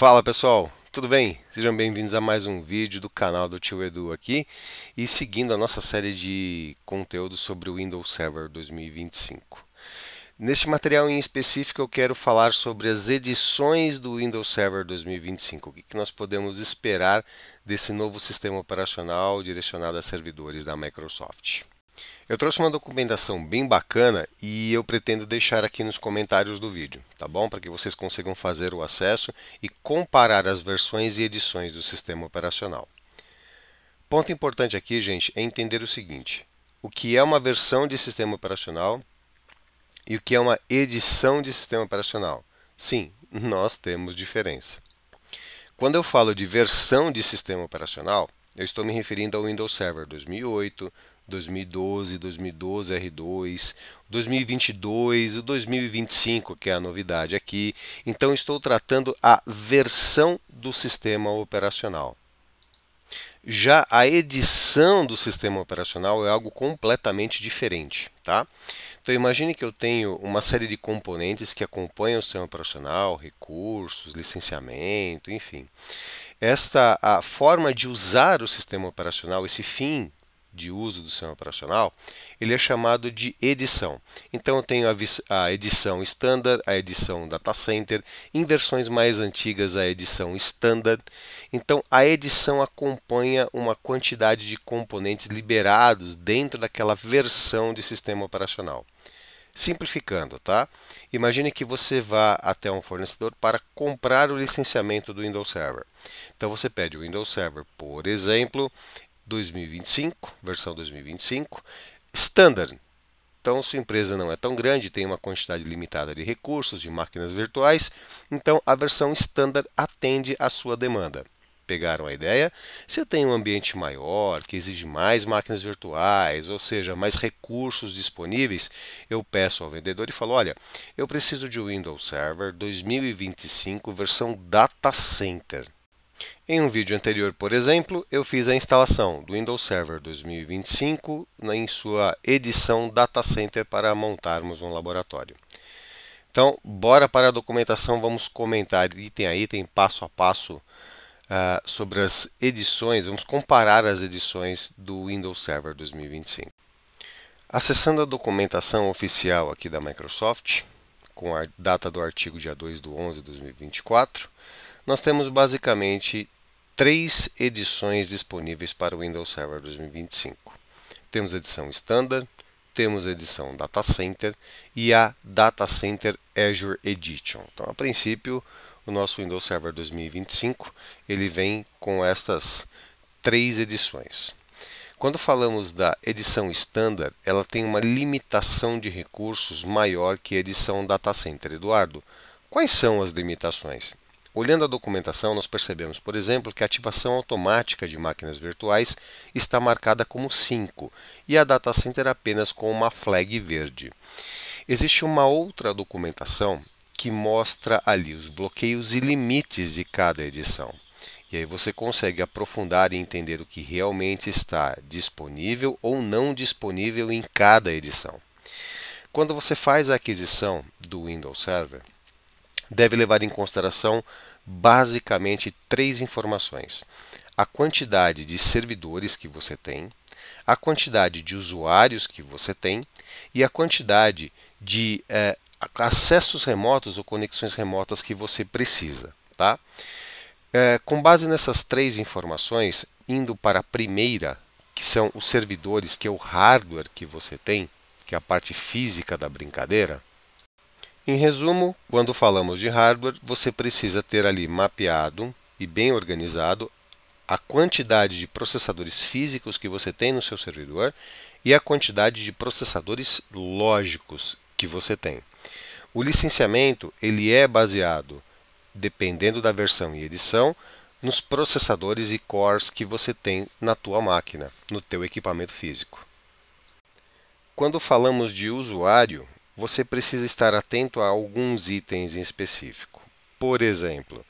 Fala pessoal, tudo bem? Sejam bem-vindos a mais um vídeo do canal do Tio Edu aqui e seguindo a nossa série de conteúdo sobre o Windows Server 2025. Neste material em específico eu quero falar sobre as edições do Windows Server 2025, o que nós podemos esperar desse novo sistema operacional direcionado a servidores da Microsoft. Eu trouxe uma documentação bem bacana e eu pretendo deixar aqui nos comentários do vídeo, tá bom? Para que vocês consigam fazer o acesso e comparar as versões e edições do sistema operacional. Ponto importante aqui, gente, é entender o seguinte: o que é uma versão de sistema operacional e o que é uma edição de sistema operacional. Sim, nós temos diferença. Quando eu falo de versão de sistema operacional, eu estou me referindo ao Windows Server 2008, 2012, 2012 R2, 2022, o 2025 que é a novidade aqui. Então estou tratando a versão do sistema operacional. Já a edição do sistema operacional é algo completamente diferente, tá? Então imagine que eu tenho uma série de componentes que acompanham o sistema operacional, recursos, licenciamento, enfim. Esta a forma de usar o sistema operacional, esse fim de uso do sistema operacional, ele é chamado de edição. Então eu tenho a, edição standard, a edição data center, em versões mais antigas a edição standard. Então a edição acompanha uma quantidade de componentes liberados dentro daquela versão de sistema operacional. Simplificando, tá? Imagine que você vá até um fornecedor para comprar o licenciamento do Windows Server. Então você pede o Windows Server, por exemplo, 2025, versão 2025, Standard. Então, sua empresa não é tão grande, tem uma quantidade limitada de recursos, de máquinas virtuais, então a versão Standard atende à sua demanda. Pegaram a ideia? Se eu tenho um ambiente maior, que exige mais máquinas virtuais, ou seja, mais recursos disponíveis, eu peço ao vendedor e falo: olha, eu preciso de Windows Server 2025 versão Data Center. Em um vídeo anterior, por exemplo, eu fiz a instalação do Windows Server 2025 em sua edição Data Center para montarmos um laboratório. Então, bora para a documentação, vamos comentar item a item, passo a passo, uh, sobre as edições, vamos comparar as edições do Windows Server 2025. Acessando a documentação oficial aqui da Microsoft, com a data do artigo dia 2 do 11 de 2024, nós temos basicamente três edições disponíveis para o Windows Server 2025. Temos a edição Standard, temos a edição Data Center e a Data Center Azure Edition. Então, a princípio, o nosso Windows Server 2025 ele vem com estas três edições. Quando falamos da edição Standard, ela tem uma limitação de recursos maior que a edição Data Center. Eduardo, quais são as limitações? Olhando a documentação, nós percebemos, por exemplo, que a ativação automática de máquinas virtuais está marcada como 5 e a data center apenas com uma flag verde. Existe uma outra documentação que mostra ali os bloqueios e limites de cada edição. E aí você consegue aprofundar e entender o que realmente está disponível ou não disponível em cada edição. Quando você faz a aquisição do Windows Server, deve levar em consideração basicamente três informações: a quantidade de servidores que você tem, a quantidade de usuários que você tem e a quantidade de é, acessos remotos ou conexões remotas que você precisa. Tá? É, com base nessas três informações, indo para a primeira, que são os servidores, que é o hardware que você tem, que é a parte física da brincadeira, em resumo, quando falamos de hardware, você precisa ter ali mapeado e bem organizado a quantidade de processadores físicos que você tem no seu servidor e a quantidade de processadores lógicos que você tem. O licenciamento ele é baseado, dependendo da versão e edição, nos processadores e cores que você tem na tua máquina, no teu equipamento físico. Quando falamos de usuário, você precisa estar atento a alguns itens em específico. Por exemplo,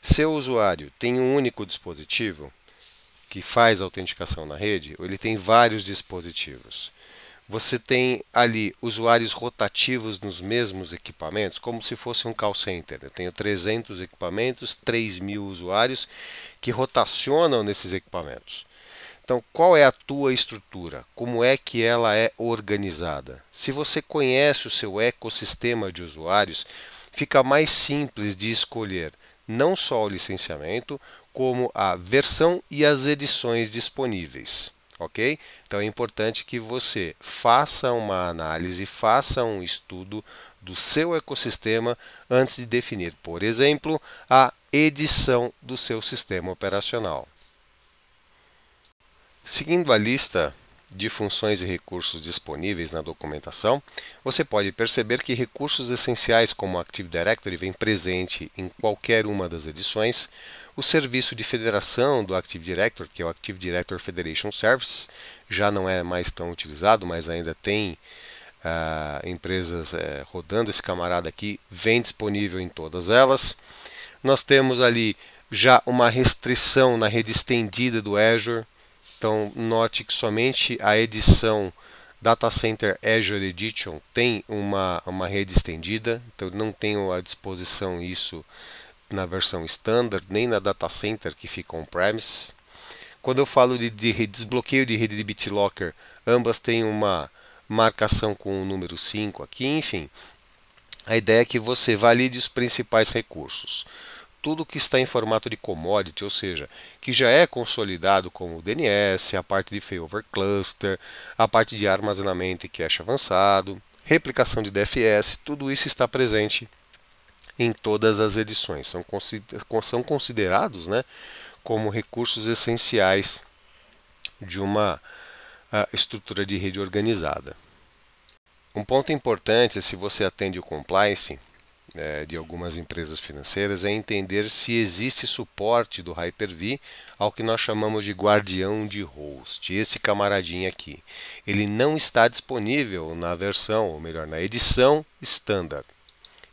seu usuário tem um único dispositivo que faz autenticação na rede, ou ele tem vários dispositivos. Você tem ali usuários rotativos nos mesmos equipamentos, como se fosse um call center. Eu tenho 300 equipamentos, 3 mil usuários que rotacionam nesses equipamentos. Então, qual é a tua estrutura? Como é que ela é organizada? Se você conhece o seu ecossistema de usuários, fica mais simples de escolher não só o licenciamento, como a versão e as edições disponíveis, ok? Então é importante que você faça uma análise, faça um estudo do seu ecossistema antes de definir, por exemplo, a edição do seu sistema operacional. Seguindo a lista de funções e recursos disponíveis na documentação, você pode perceber que recursos essenciais como Active Directory vem presente em qualquer uma das edições, o serviço de federação do Active Directory, que é o Active Directory Federation Service, já não é mais tão utilizado, mas ainda tem ah, empresas eh, rodando esse camarada aqui, vem disponível em todas elas. Nós temos ali já uma restrição na rede estendida do Azure, então, note que somente a edição Data Center Azure Edition tem uma, uma rede estendida, então não tenho à disposição isso na versão standard, nem na Data Center que fica on-premise. Quando eu falo de, de, desbloqueio de rede de BitLocker, ambas têm uma marcação com o número 5 aqui, enfim. A ideia é que você valide os principais recursos tudo que está em formato de commodity, ou seja, que já é consolidado como o DNS, a parte de failover cluster, a parte de armazenamento e cache avançado, replicação de DFS, tudo isso está presente em todas as edições. São, considerados né, como recursos essenciais de uma ah, estrutura de rede organizada. Um ponto importante é se você atende o compliance, é, de algumas empresas financeiras é entender se existe suporte do Hyper-V ao que nós chamamos de guardião de host. Esse camaradinho aqui, ele não está disponível na versão, ou melhor, na edição standard.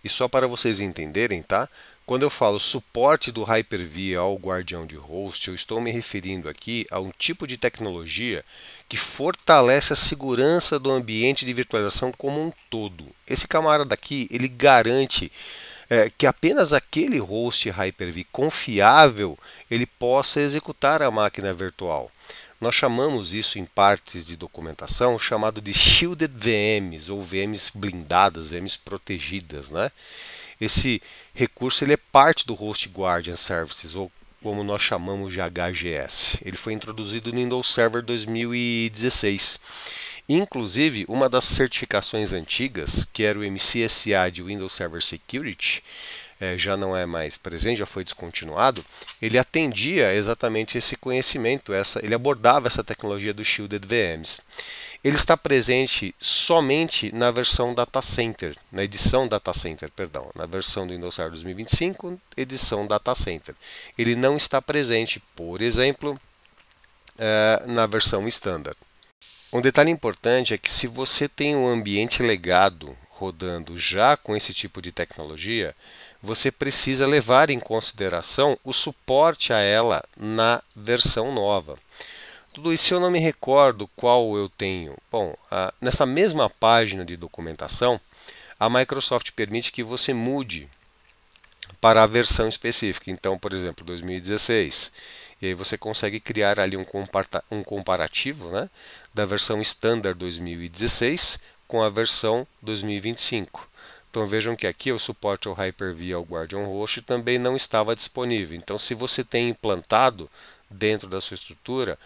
E só para vocês entenderem, tá? Quando eu falo suporte do Hyper-V ao guardião de host, eu estou me referindo aqui a um tipo de tecnologia que fortalece a segurança do ambiente de virtualização como um todo. Esse camarada aqui, ele garante é, que apenas aquele host Hyper-V confiável ele possa executar a máquina virtual. Nós chamamos isso em partes de documentação chamado de shielded VMs ou VMs blindadas, VMs protegidas, né? Esse recurso ele é parte do Host Guardian Services, ou como nós chamamos de HGS. Ele foi introduzido no Windows Server 2016. Inclusive, uma das certificações antigas, que era o MCSA de Windows Server Security, é, já não é mais presente, já foi descontinuado, ele atendia exatamente esse conhecimento, essa, ele abordava essa tecnologia do Shielded VMs ele está presente somente na versão Data Center, na edição Data Center, perdão, na versão do Windows Server 2025, edição Data Center. Ele não está presente, por exemplo, eh, na versão standard. Um detalhe importante é que se você tem um ambiente legado rodando já com esse tipo de tecnologia, você precisa levar em consideração o suporte a ela na versão nova. Tudo isso eu não me recordo qual eu tenho. Bom, a, nessa mesma página de documentação, a Microsoft permite que você mude para a versão específica. Então, por exemplo, 2016. E aí você consegue criar ali um, um comparativo né, da versão standard 2016 com a versão 2025. Então vejam que aqui o suporte ao Hyper-V ao Guardian Host também não estava disponível. Então se você tem implantado dentro da sua estrutura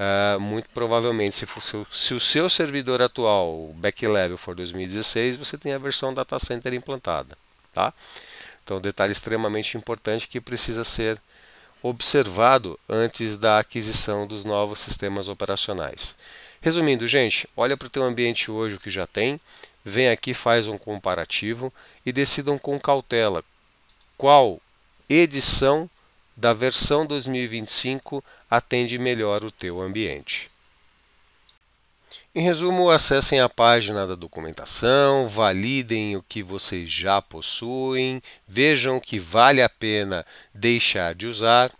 Uh, muito provavelmente, se, for, se, o seu servidor atual, o back level, for 2016, você tem a versão data center implantada. Tá? Então, detalhe extremamente importante que precisa ser observado antes da aquisição dos novos sistemas operacionais. Resumindo, gente, olha para o teu ambiente hoje o que já tem, vem aqui, faz um comparativo e decidam com cautela qual edição da versão 2025 atende melhor o teu ambiente. Em resumo, acessem a página da documentação, validem o que vocês já possuem, vejam que vale a pena deixar de usar.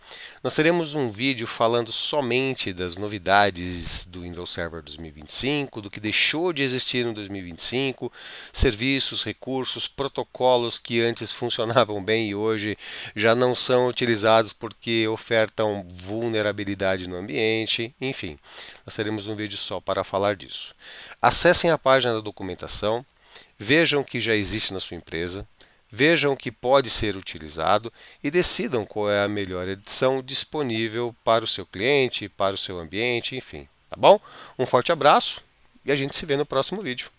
Nós teremos um vídeo falando somente das novidades do Windows Server 2025, do que deixou de existir no 2025, serviços, recursos, protocolos que antes funcionavam bem e hoje já não são utilizados porque ofertam vulnerabilidade no ambiente, enfim. Nós teremos um vídeo só para falar disso. Acessem a página da documentação, vejam o que já existe na sua empresa, vejam o que pode ser utilizado e decidam qual é a melhor edição disponível para o seu cliente, para o seu ambiente, enfim, tá bom? Um forte abraço e a gente se vê no próximo vídeo.